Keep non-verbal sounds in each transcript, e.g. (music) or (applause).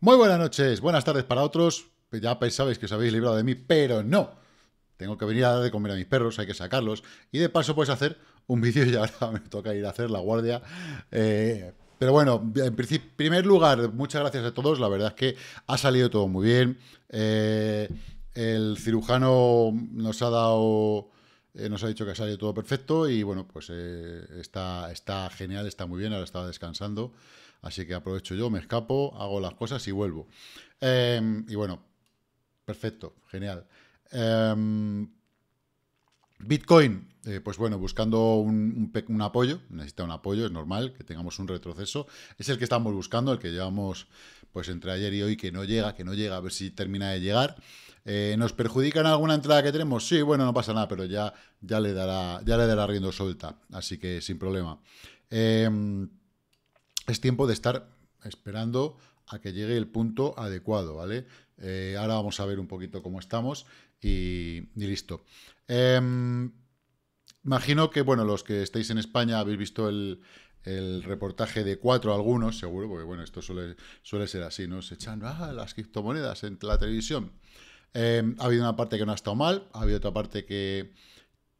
Muy buenas noches, buenas tardes para otros. Ya sabéis que os habéis librado de mí, pero no. Tengo que venir a dar de comer a mis perros, hay que sacarlos. Y de paso puedes hacer un vídeo y ahora (laughs) me toca ir a hacer la guardia. Eh, pero bueno, en primer lugar, muchas gracias a todos. La verdad es que ha salido todo muy bien. Eh, el cirujano nos ha dado... Eh, nos ha dicho que ha salido todo perfecto y bueno, pues está, está genial, está muy bien, ahora estaba descansando. Así que aprovecho yo, me escapo, hago las cosas y vuelvo. Em, y bueno, perfecto, genial. Em, Bitcoin, eh, pues bueno, buscando un, apoyo, necesita un apoyo, es normal que tengamos un retroceso. Es el que estamos buscando, el que llevamos pues entre ayer y hoy, que no llega, que no llega, a ver si termina de llegar. Eh, ¿Nos perjudican alguna entrada que tenemos? Sí, bueno, no pasa nada, pero ya, ya, le, dará, ya le dará riendo suelta, así que sin problema. Em, es tiempo de estar esperando a que llegue el punto adecuado, ¿vale? Eh, ahora vamos a ver un poquito cómo estamos y, listo. Em, imagino que, bueno, los que estáis en España habéis visto el, reportaje de cuatro algunos, seguro, porque bueno, esto suele, suele ser así, ¿no? Se echan ah, las criptomonedas en la televisión. Em, ha habido una parte que no ha estado mal, ha habido otra parte que,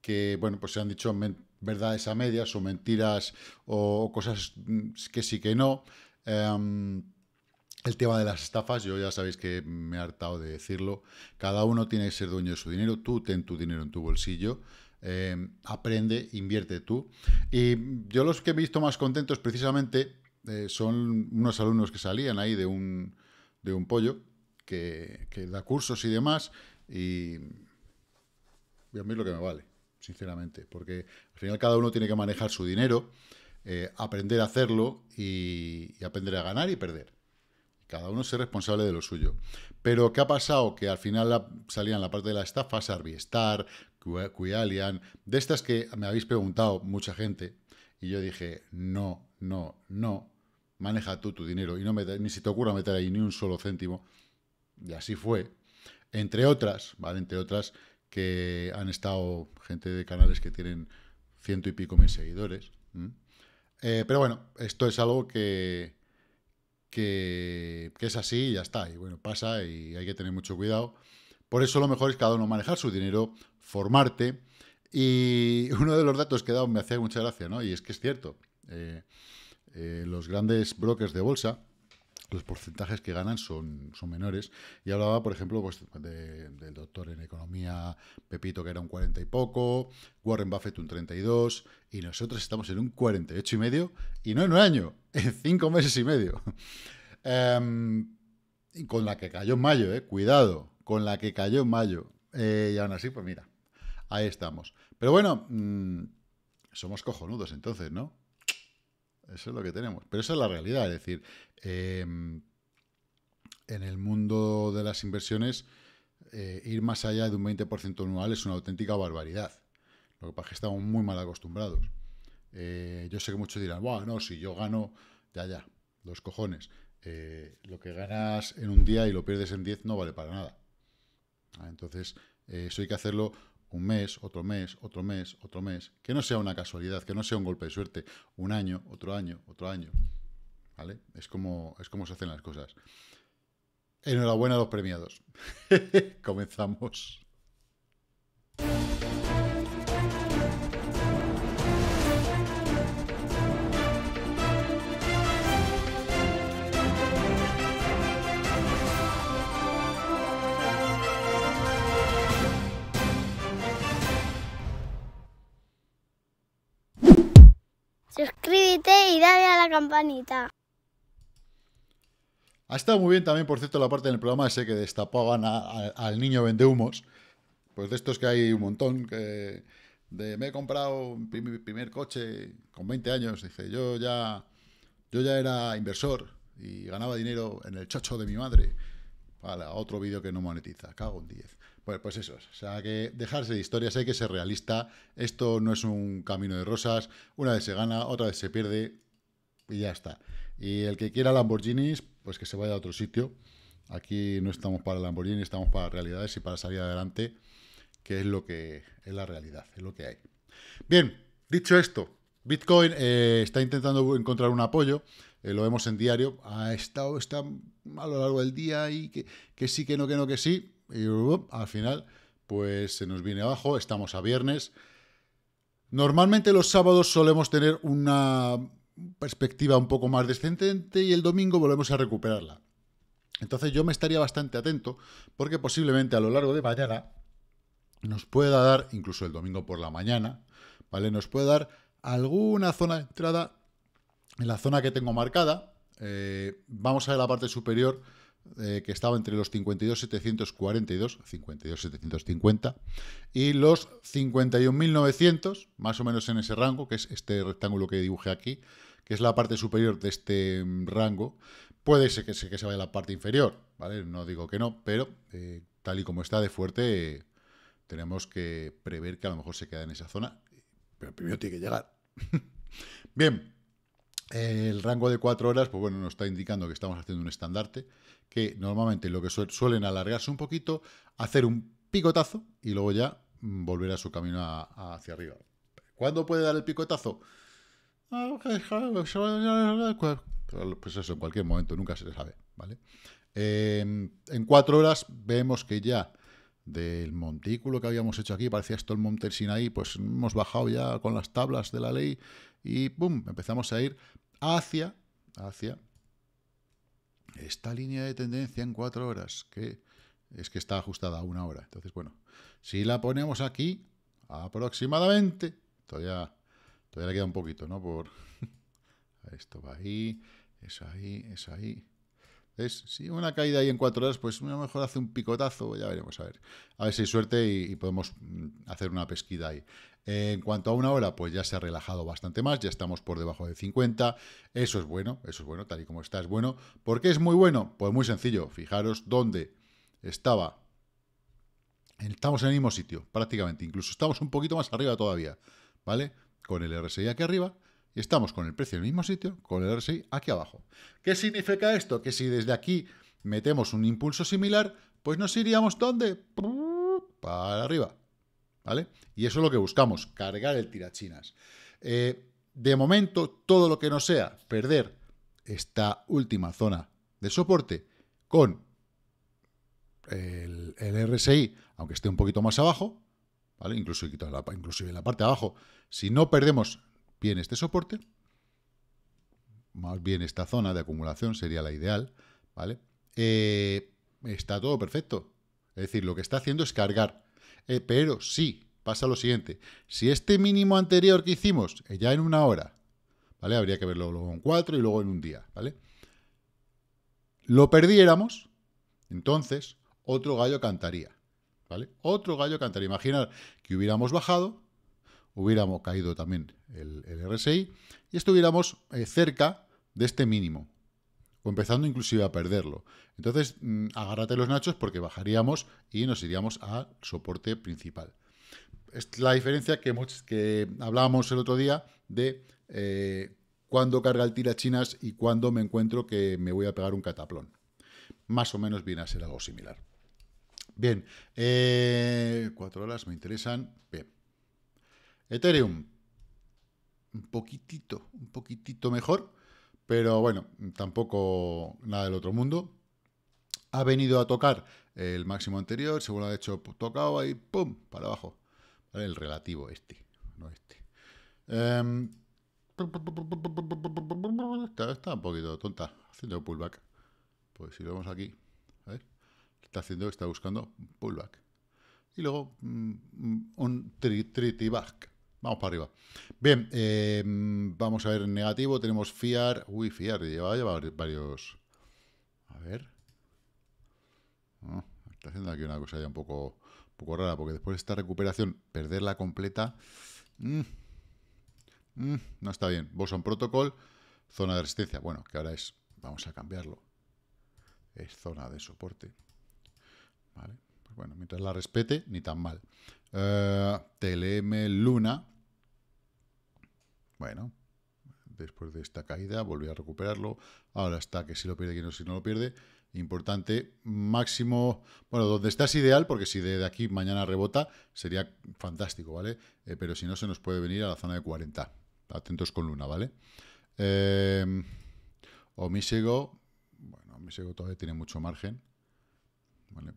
que bueno, pues se han dicho verdades a medias o mentiras o cosas que sí que no. Em, el tema de las estafas, yo ya sabéis que me he hartado de decirlo. Cada uno tiene que ser dueño de su dinero. Tú ten tu dinero en tu bolsillo. Em, aprende, invierte tú. Y yo los que he visto más contentos precisamente eh, son unos alumnos que salían ahí de un, de un pollo que, da cursos y demás. Y, a mí lo que me vale sinceramente, porque al final cada uno tiene que manejar su dinero, eh, aprender a hacerlo y, aprender a ganar y perder. Cada uno es responsable de lo suyo. Pero ¿qué ha pasado? Que al final salían la parte de la estafa, Sarvistar, Quialian, de estas que me habéis preguntado mucha gente, y yo dije, no, no, no, maneja tú tu dinero y no me, ni si te ocurra meter ahí ni un solo céntimo. Y así fue. Entre otras, ¿vale? Entre otras, que han estado gente de canales que tienen ciento y pico mil seguidores. Eh, pero bueno, esto es algo que, que, es así y ya está. Y bueno, pasa y hay que tener mucho cuidado. Por eso lo mejor es cada uno manejar su dinero, formarte. Y (laughs) uno de los datos que he dado me hacía mucha gracia, ¿no? Y es que es cierto. Eh, eh, los grandes brokers de bolsa los porcentajes que ganan son, son menores. Y hablaba, por ejemplo, pues, del doctor en economía Pepito, que era un 40 y poco, Warren Buffett un 32, y nosotros estamos en un 48 y medio, y no en un año, (laughs) en cinco meses y medio. Em, con la que cayó en mayo, eh, cuidado, con la que cayó en mayo. Eh, y aún así, pues mira, ahí estamos. Pero bueno, mm, somos cojonudos entonces, ¿no? Eso es lo que tenemos. Pero esa es la realidad. Es decir, em, en el mundo de las inversiones, eh, ir más allá de un 20% anual es una auténtica barbaridad. Lo que pasa que estamos muy mal acostumbrados. Eh, yo sé que muchos dirán, bueno, no, si yo gano, ya, ya, los cojones. Eh, lo que ganas en un día y lo pierdes en 10 no vale para nada. Ah, entonces, eso hay que hacerlo un mes, otro mes, otro mes, otro mes, que no sea una casualidad, que no sea un golpe de suerte, un año, otro año, otro año. ¿Vale? Es como, es se hacen las cosas. Enhorabuena a los premiados. (laughs) Comenzamos. y dale a la campanita. Ha estado muy bien también, por cierto, la parte del programa ese que destapaban al niño vende humos. Pues de estos que hay un montón, que me he comprado mi primer, coche con 20 años, dice, yo ya, yo ya era inversor y ganaba dinero en el chocho de mi madre. Para otro vídeo que no monetiza, cago en 10. Pues, pues eso, o sea que dejarse de historias, hay que ser realista, esto no es un camino de rosas, una vez se gana, otra vez se pierde y ya está. Y el que quiera Lamborghinis, pues que se vaya a otro sitio. Aquí no estamos para Lamborghini, estamos para realidades y para salir adelante, que es lo que es la realidad, es lo que hay. Bien, dicho esto, Bitcoin eh, está intentando encontrar un apoyo, eh, lo vemos en diario, ha estado está a lo largo del día y que sí, que no, que no, que sí, y al final pues se nos viene abajo, estamos a viernes. Normalmente los sábados solemos tener una perspectiva un poco más descendente y el domingo volvemos a recuperarla. Entonces yo me estaría bastante atento porque posiblemente a lo largo de mañana nos pueda dar, incluso el domingo por la mañana, ¿vale? Nos puede dar alguna zona de entrada en la zona que tengo marcada. Eh, vamos a ver la parte superior eh, que estaba entre los 52,742, 52,750 y los 51,900, más o menos en ese rango, que es este rectángulo que dibujé aquí, que es la parte superior de este mm, rango. Puede ser que se, que vaya a la parte inferior, ¿vale? No digo que no, pero eh, tal y como está de fuerte, tenemos que prever que a lo mejor se queda en esa zona, pero primero tiene que llegar. (laughs) Bien, el rango de cuatro horas, pues bueno, nos está indicando que estamos haciendo un estandarte, que normalmente lo que suelen alargarse un poquito, hacer un picotazo y luego ya mm, volver a su camino hacia arriba. ¿Cuándo puede dar el picotazo? Pues eso, en cualquier momento, nunca se sabe, ¿vale? Em, en cuatro horas vemos que ya del montículo que habíamos hecho aquí, parecía esto el monte ahí, pues hemos bajado ya con las tablas de la ley y ¡pum! Empezamos a ir hacia, hacia esta línea de tendencia en cuatro horas, que es que está ajustada a una hora. Entonces, bueno, si la ponemos aquí, aproximadamente, todavía, todavía le queda un poquito, ¿no? Por (laughs) esto va ahí, es ahí, es ahí. Es, si una caída ahí en cuatro horas, pues a lo mejor hace un picotazo, ya veremos, a ver. A ver si hay suerte y, podemos mm, hacer una pesquida ahí. Eh, en cuanto a una hora, pues ya se ha relajado bastante más, ya estamos por debajo de 50. Eso es bueno, eso es bueno, tal y como está, es bueno. ¿Por qué es muy bueno? Pues muy sencillo, fijaros dónde estaba. Estamos en el mismo sitio, prácticamente, incluso estamos un poquito más arriba todavía, ¿vale? Con el RSI aquí arriba, y estamos con el precio en el mismo sitio, con el RSI aquí abajo. ¿Qué significa esto? Que si desde aquí metemos un impulso similar, pues nos iríamos ¿dónde? Para arriba. ¿Vale? Y eso es lo que buscamos, cargar el tirachinas. Eh, de momento, todo lo que no sea perder esta última zona de soporte con el, RSI, aunque esté un poquito más abajo, ¿vale? Incluso inclusive en la parte de abajo, si no perdemos bien este soporte, más bien esta zona de acumulación sería la ideal, ¿vale? Eh, está todo perfecto. Es decir, lo que está haciendo es cargar. Eh, pero sí, pasa lo siguiente. Si este mínimo anterior que hicimos, eh, ya en una hora, ¿vale? Habría que verlo luego en cuatro y luego en un día, ¿vale? Lo perdiéramos, entonces otro gallo cantaría, ¿vale? Otro gallo cantaría. Imaginar que hubiéramos bajado hubiéramos caído también el, RSI y estuviéramos eh, cerca de este mínimo, o empezando inclusive a perderlo. Entonces, mm, agárrate los nachos porque bajaríamos y nos iríamos al soporte principal. Es la diferencia que, que hablábamos el otro día de eh, cuándo carga el tira chinas y cuándo me encuentro que me voy a pegar un cataplón. Más o menos viene a ser algo similar. Bien, eh, cuatro horas me interesan. Bien. Ethereum, un poquitito, un poquitito mejor, pero bueno, tampoco nada del otro mundo. Ha venido a tocar el máximo anterior, según lo ha hecho, pues, tocado ahí, ¡pum!, para abajo. El relativo este, no este. Em, está, un poquito tonta, haciendo pullback. Pues si lo vemos aquí, a está haciendo, está buscando pullback. Y luego mm, mm, un tri, back. Vamos para arriba. Bien, em, vamos a ver en negativo. Tenemos FIAR. Uy, FIAR, lleva, lleva varios... A ver. Ah, está haciendo aquí una cosa ya un poco, poco rara, porque después de esta recuperación, perderla completa... Mm, mm, no está bien. Boson Protocol, zona de resistencia. Bueno, que ahora es... Vamos a cambiarlo. Es zona de soporte. Vale. Pues bueno, mientras la respete, ni tan mal. Eh, TLM Luna. Bueno, después de esta caída, volví a recuperarlo. Ahora está que si lo pierde, que no, si no lo pierde. Importante, máximo. Bueno, donde estás ideal, porque si de, aquí mañana rebota, sería fantástico, ¿vale? Eh, pero si no, se nos puede venir a la zona de 40. Atentos con Luna, ¿vale? Eh, em, Omisego, bueno, Omisego todavía tiene mucho margen, ¿vale?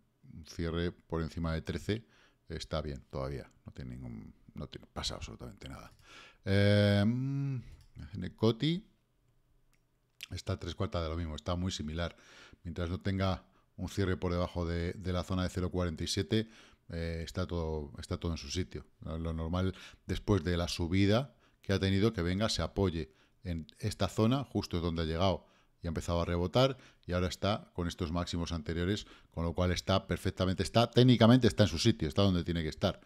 cierre por encima de 13 está bien todavía, no tiene ningún, no pasa absolutamente nada. Eh, Coti está tres cuartas de lo mismo, está muy similar. Mientras no tenga un cierre por debajo de, la zona de 0.47, eh, está, todo, está todo en su sitio. Lo normal, después de la subida que ha tenido, que venga, se apoye en esta zona, justo donde ha llegado y ha empezado a rebotar y ahora está con estos máximos anteriores, con lo cual está perfectamente, está técnicamente está en su sitio, está donde tiene que estar.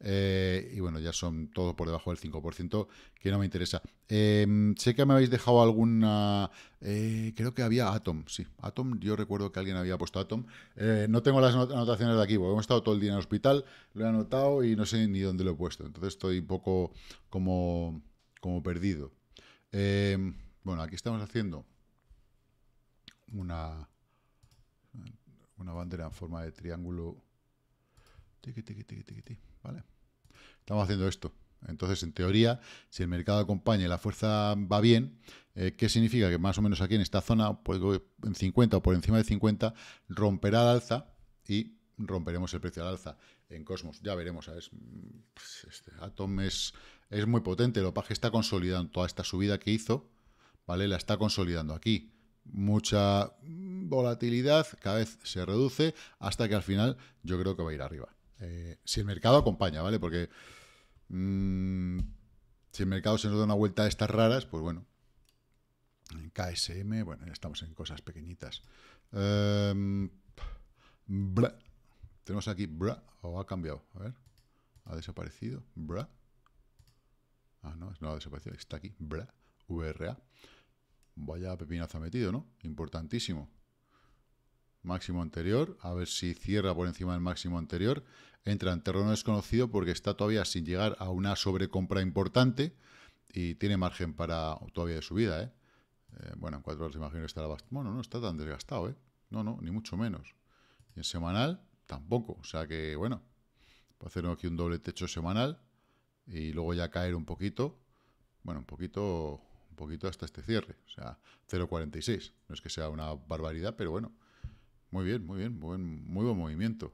Eh, y bueno, ya son todo por debajo del 5%, que no me interesa. Em, sé que me habéis dejado alguna... Eh, creo que había Atom, sí. Atom, yo recuerdo que alguien había puesto Atom. Eh, no tengo las anotaciones de aquí, porque hemos estado todo el día en el hospital, lo he anotado y no sé ni dónde lo he puesto. Entonces estoy un poco como, como perdido. Em, bueno, aquí estamos haciendo una, una bandera en forma de triángulo. ¿Vale? Estamos haciendo esto. Entonces, en teoría, si el mercado acompaña y la fuerza va bien, eh, ¿qué significa? Que más o menos aquí en esta zona, pues, pues, en 50 o por encima de 50, romperá al alza y romperemos el precio al alza en Cosmos. Ya veremos, pues, Este Atom es, muy potente, lo que está consolidando toda esta subida que hizo, ¿vale? La está consolidando aquí mucha volatilidad, cada vez se reduce, hasta que al final yo creo que va a ir arriba. Eh, si el mercado acompaña, ¿vale? Porque mm, si el mercado se nos da una vuelta a estas raras, pues bueno, en KSM, bueno, estamos en cosas pequeñitas. Em, tenemos aquí bra, o ha cambiado, a ver, ha desaparecido, bra. Ah, no, no ha desaparecido, está aquí, bra, VRA. Vaya pepinazo metido, ¿no? Importantísimo. Máximo anterior, a ver si cierra por encima del máximo anterior. Entra en terreno desconocido porque está todavía sin llegar a una sobrecompra importante y tiene margen para todavía de subida, ¿eh? eh bueno, en cuatro horas imagino que estará bastante... Bueno, no está tan desgastado, ¿eh? No, no, ni mucho menos. Y en semanal, tampoco. O sea que, bueno, puede hacer aquí un doble techo semanal y luego ya caer un poquito. Bueno, un poquito poquito hasta este cierre, o sea, 0.46. No es que sea una barbaridad, pero bueno, muy bien, muy bien, muy buen, movimiento.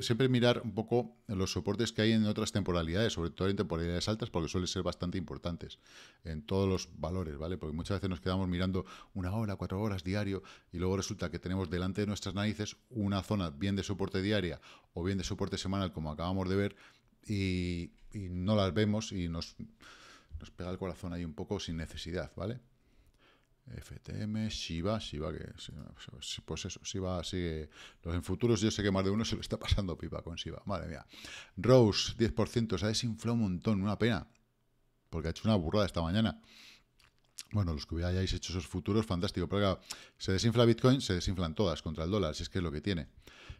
Siempre, mirar un poco los soportes que hay en otras temporalidades, sobre todo en temporalidades altas, porque suelen ser bastante importantes en todos los valores, ¿vale? Porque muchas veces nos quedamos mirando una hora, cuatro horas diario y luego resulta que tenemos delante de nuestras narices una zona bien de soporte diaria o bien de soporte semanal, como acabamos de ver, y, y no las vemos y nos nos pega el corazón ahí un poco sin necesidad, ¿vale? FTM, Shiba, Shiba, que pues eso, Shiba sigue. Los en futuros yo sé que más de uno se lo está pasando pipa con Shiba, madre mía. Rose, 10%, se ha un montón, una pena, porque ha hecho una burrada esta mañana. Bueno, los que hubierais hecho esos futuros, fantástico. Pero se desinfla Bitcoin, se desinflan todas contra el dólar, si es que es lo que tiene.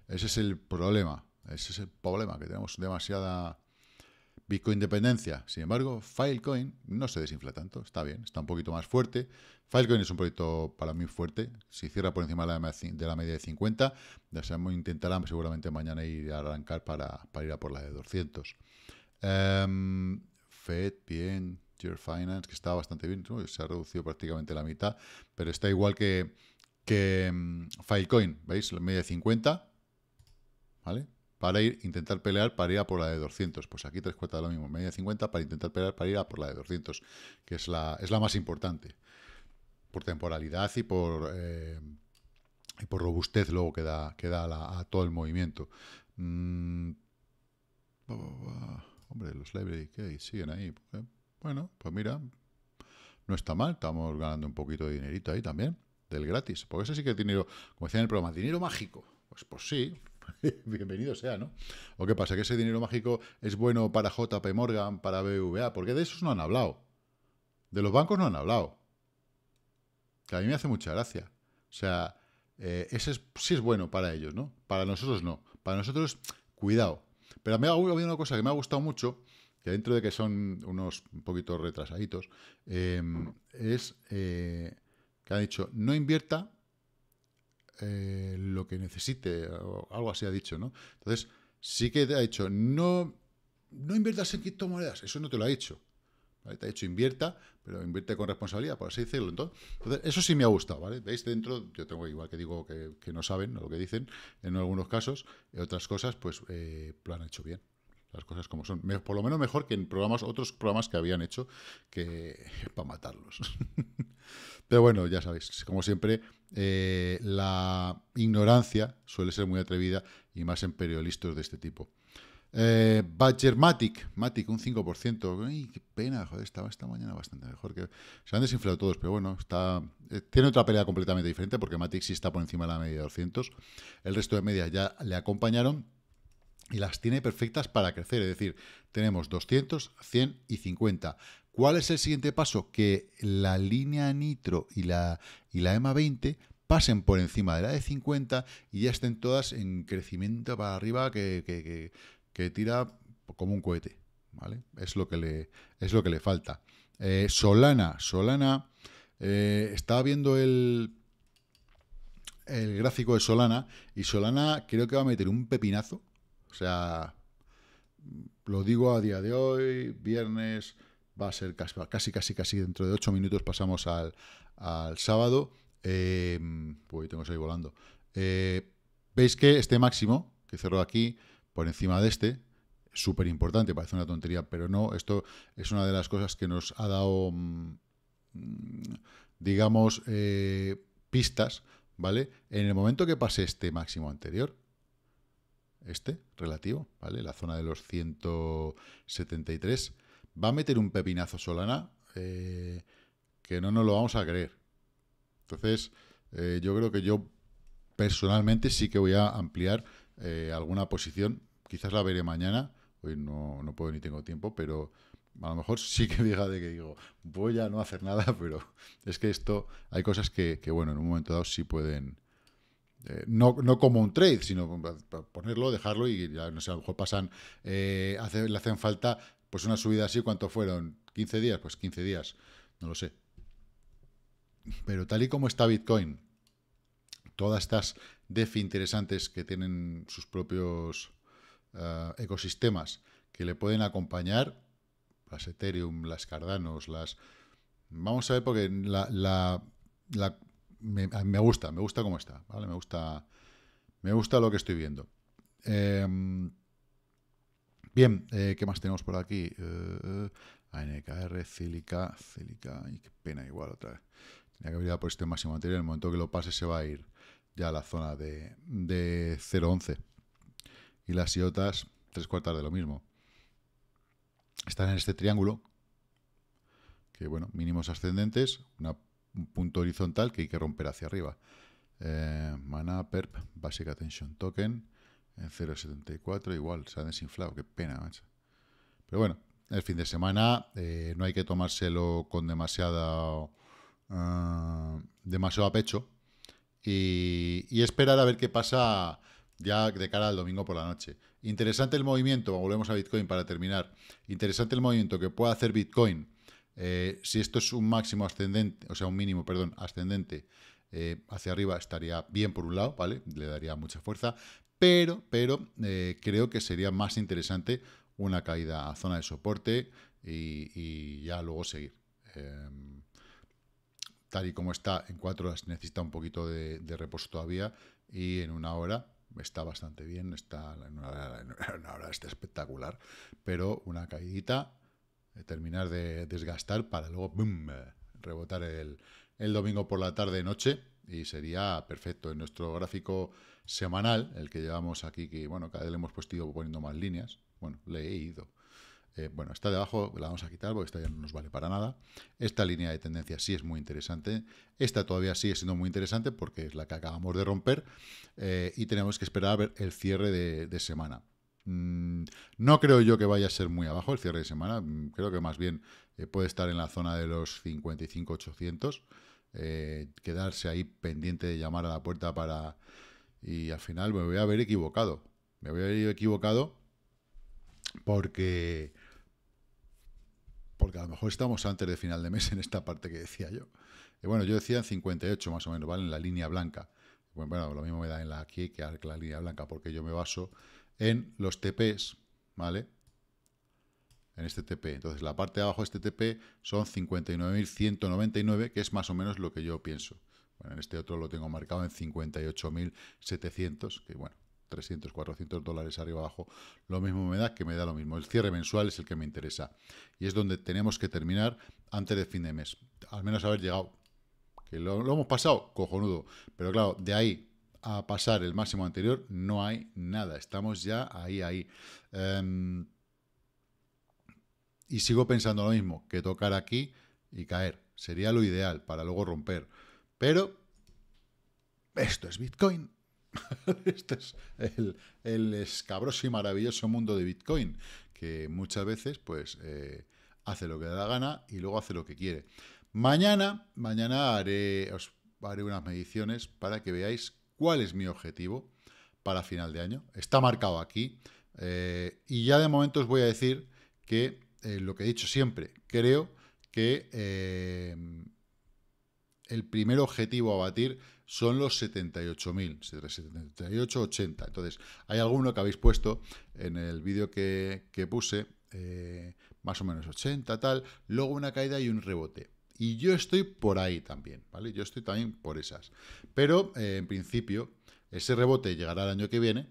Ese es el problema, ese es el problema, que tenemos demasiada Bitcoin dependencia, sin embargo, Filecoin no se desinfla tanto, está bien, está un poquito más fuerte. Filecoin es un proyecto para mí fuerte, si cierra por encima de la, media de 50, ya sabemos, intentarán seguramente mañana ir a arrancar para, ir a por la de 200. Em, Fed, bien, Your Finance, que está bastante bien, se ha reducido prácticamente la mitad, pero está igual que, que em, Filecoin, ¿veis? La media de 50, ¿vale? para ir, intentar pelear para ir a por la de 200. Pues aquí tres cuartas lo mismo, media de 50 para intentar pelear para ir a por la de 200, que es la, es la más importante. Por temporalidad y por, eh, y por robustez luego que da, que da a todo el movimiento. Mm. hombre, los library que siguen ahí. Bueno, pues mira, no está mal, estamos ganando un poquito de dinerito ahí también, del gratis. Porque ese sí que es dinero, como decía en el programa, dinero mágico. Pues, pues sí, (laughs) bienvenido sea, ¿no? ¿O qué pasa? ¿Que ese dinero mágico es bueno para JP Morgan, para BVA? Porque de esos no han hablado. De los bancos no han hablado. Que a mí me hace mucha gracia. O sea, eh, ese sí es bueno para ellos, ¿no? Para nosotros no. Para nosotros, cuidado. Pero me ha habido una cosa que me ha gustado mucho, que dentro de que son unos un poquito retrasaditos, eh, es eh, que ha dicho, no invierta eh, lo que necesite, o algo así ha dicho, ¿no? Entonces, sí que te ha dicho, no, no inviertas en criptomonedas, eso no te lo ha hecho Te ha dicho invierta, pero invierte con responsabilidad, por así decirlo. Entonces, eso sí me ha gustado, ¿vale? Veis dentro, yo tengo igual que digo que, no saben lo que dicen en algunos casos, en otras cosas, pues eh, lo han hecho bien las cosas como son. por lo menos mejor que en programas, otros programas que habían hecho que (laughs) para matarlos. (laughs) Pero bueno, ya sabéis, como siempre, eh, la ignorancia suele ser muy atrevida y más en periodistas de este tipo. Eh, Badger Matic, Matic un 5%. Ay, qué pena, joder, estaba esta mañana bastante mejor. Que... Se han desinflado todos, pero bueno, está eh, tiene otra pelea completamente diferente porque Matic sí está por encima de la media de 200. El resto de media ya le acompañaron y las tiene perfectas para crecer. Es decir, tenemos 200, 100 y 50. ¿Cuál es el siguiente paso? Que la línea nitro y la, y la EMA 20 pasen por encima de la de 50 y ya estén todas en crecimiento para arriba que, tira como un cohete. ¿vale? Es, lo que le, es lo que le falta. Eh, Solana, Solana, eh, estaba viendo el, el gráfico de Solana y Solana creo que va a meter un pepinazo o sea, lo digo a día de hoy, viernes, va a ser casi, casi, casi dentro de ocho minutos pasamos al, sábado. Eh, uy, tengo que volando. Eh, veis que este máximo, que cerró aquí, por encima de este, súper importante, parece una tontería, pero no, esto es una de las cosas que nos ha dado, mm, digamos, eh, pistas, ¿vale? En el momento que pase este máximo anterior, este relativo, ¿vale? La zona de los 173. Va a meter un pepinazo Solana eh, que no nos lo vamos a creer. Entonces, eh, yo creo que yo personalmente sí que voy a ampliar eh, alguna posición. Quizás la veré mañana. Hoy no, puedo ni tengo tiempo, pero a lo mejor sí que diga de que digo, voy a no hacer nada, (laughs) pero es que esto, hay cosas que, que bueno, en un momento dado sí pueden, eh, no, como un trade, sino ponerlo, dejarlo y ya, no sé, a lo mejor pasan, eh, le hacen falta pues una subida así, ¿cuánto fueron? ¿15 días? Pues 15 días, no lo sé. Pero tal y como está Bitcoin, todas estas DeFi interesantes que tienen sus propios ah, ecosistemas que le pueden acompañar, las Ethereum, las Cardanos, las... Vamos a ver porque la, la me, gusta, me gusta cómo está, ¿vale? Me gusta, me gusta lo que estoy viendo. Em, bien, eh, ¿qué más tenemos por aquí? Eh, eh, ANKR, Cílica, Cílica, y qué pena, igual otra vez. Tenía que por este máximo anterior, en el momento que lo pase se va a ir ya a la zona de, de 0.11. Y las IOTAS, tres cuartas de lo mismo. Están en este triángulo, que bueno, mínimos ascendentes, una un punto horizontal que hay que romper hacia arriba. Eh, mana perp basic attention token en 0.74 igual, se ha desinflado, qué pena, Pero bueno, el fin de semana eh, no hay que tomárselo con demasiada eh, demasiado a pecho y, y, esperar a ver qué pasa ya de cara al domingo por la noche. Interesante el movimiento, volvemos a Bitcoin para terminar, interesante el movimiento que pueda hacer Bitcoin eh, si esto es un máximo ascendente, o sea, un mínimo, perdón, ascendente eh, hacia arriba, estaría bien por un lado, ¿vale? Le daría mucha fuerza, pero, pero eh, creo que sería más interesante una caída a zona de soporte y, ya luego seguir. Em, tal y como está, en cuatro horas necesita un poquito de, reposo todavía y en una hora está bastante bien, está en una, hora, está espectacular, pero una caídita eh, terminar de desgastar para luego boom, eh, rebotar el, el domingo por la tarde-noche y sería perfecto. En nuestro gráfico semanal, el que llevamos aquí, que bueno, cada vez le hemos puesto poniendo más líneas, bueno, le he ido. Eh, bueno, esta debajo la vamos a quitar porque esta ya no nos vale para nada. Esta línea de tendencia sí es muy interesante. Esta todavía sigue siendo muy interesante porque es la que acabamos de romper y tenemos que esperar a ver el cierre de semana. Mm, no creo yo que vaya a ser muy abajo el cierre de semana. Mm, creo que más bien eh, puede estar en la zona de los 55-800. Eh, quedarse ahí pendiente de llamar a la puerta para... Y al final me voy a haber equivocado. Me voy a haber equivocado porque... Porque a lo mejor estamos antes de final de mes en esta parte que decía yo. Eh, bueno, yo decía en 58 más o menos, ¿vale? En la línea blanca. Bueno, lo mismo me da en la aquí que en la línea blanca, porque yo me baso en los TPs, ¿vale? En este TP. Entonces, la parte de abajo de este TP son 59.199, que es más o menos lo que yo pienso. Bueno, en este otro lo tengo marcado en 58.700, que bueno, 300, 400 dólares arriba abajo, lo mismo me da que me da lo mismo. El cierre mensual es el que me interesa. Y es donde tenemos que terminar antes de fin de mes. Al menos haber llegado. Que lo, lo hemos pasado, cojonudo. Pero claro, de ahí a pasar el máximo anterior, no hay nada. Estamos ya ahí, ahí. Em, y sigo pensando lo mismo, que tocar aquí y caer. Sería lo ideal para luego romper. Pero esto es Bitcoin. (laughs) ...esto es el, escabroso y maravilloso mundo de Bitcoin, que muchas veces pues eh, hace lo que da la gana y luego hace lo que quiere. Mañana, mañana haré, os haré unas mediciones para que veáis cuál es mi objetivo para final de año. Está marcado aquí. Eh, y ya de momento os voy a decir que eh, lo que he dicho siempre, creo que eh, el primer objetivo a batir son los 78.000, 78, Entonces, hay alguno que habéis puesto en el vídeo que, que puse, más o menos 80, tal, luego una caída y un rebote. Y yo estoy por ahí también, ¿vale? Yo estoy también por esas. Pero, eh, en principio, ese rebote llegará el año que viene,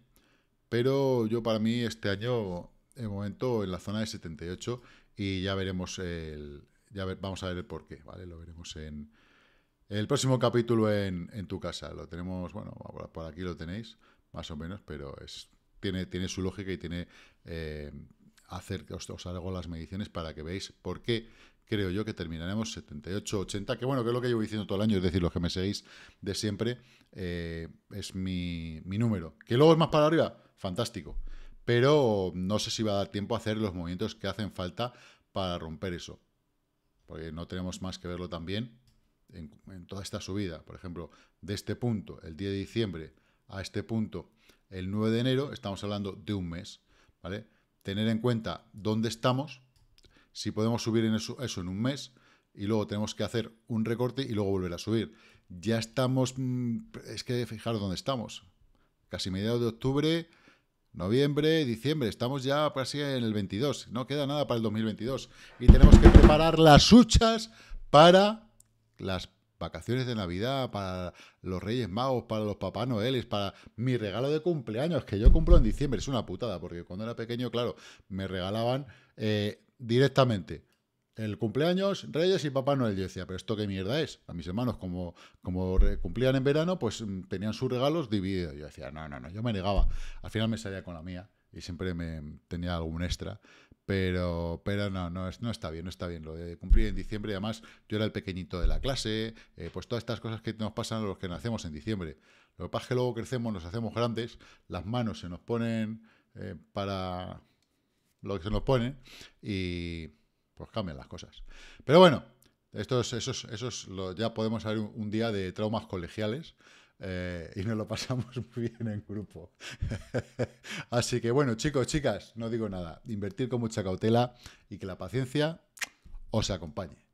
pero yo para mí este año, de momento, en la zona de 78 y ya veremos el... Ya vamos a ver el porqué, ¿vale? Lo veremos en, el próximo capítulo en, tu casa. Lo tenemos, bueno, por, por, aquí lo tenéis, más o menos, pero es, tiene, tiene su lógica y tiene eh, hacer, os, os hago las mediciones para que veáis por qué creo yo que terminaremos 78, 80, que bueno, que es lo que llevo diciendo todo el año, es decir, los que me seguís de siempre, eh, es mi, número. Que luego es más para arriba, fantástico. Pero no sé si va a dar tiempo a hacer los movimientos que hacen falta para romper eso. Porque no tenemos más que verlo también en, en toda esta subida. Por ejemplo, de este punto, el 10 de diciembre, a este punto, el 9 de enero, estamos hablando de un mes, ¿vale? tener en cuenta dónde estamos, si podemos subir eso, en un mes, y luego tenemos que hacer un recorte y luego volver a subir. Ya estamos, mm, es que fijar dónde estamos, casi mediados de octubre, noviembre, diciembre, estamos ya casi en el 22, no queda nada para el 2022, y tenemos que preparar las huchas para las vacaciones de Navidad, para los Reyes Magos, para los Papá Noeles, para mi regalo de cumpleaños, que yo cumplo en diciembre, es una putada, porque cuando era pequeño, claro, me regalaban eh, directamente el cumpleaños, Reyes y Papá Noel. Yo decía, pero esto qué mierda es. A mis hermanos, como, como cumplían en verano, pues tenían sus regalos divididos. Yo decía, no, no, no, yo me negaba. Al final me salía con la mía y siempre me tenía algún extra. Pero, pero no, no, no está bien, no está bien. Lo de cumplir en diciembre, además yo era el pequeñito de la clase, eh, pues todas estas cosas que nos pasan a los que nacemos en diciembre. Lo que pasa es que luego crecemos, nos hacemos grandes, las manos se nos ponen eh, para lo que se nos pone y pues cambian las cosas. Pero bueno, estos, esos, ya podemos hacer un día de traumas colegiales, eh, y nos lo pasamos (laughs) muy bien en grupo. (laughs) Así que bueno, chicos, chicas, no digo nada. Invertir con mucha cautela y que la paciencia os acompañe.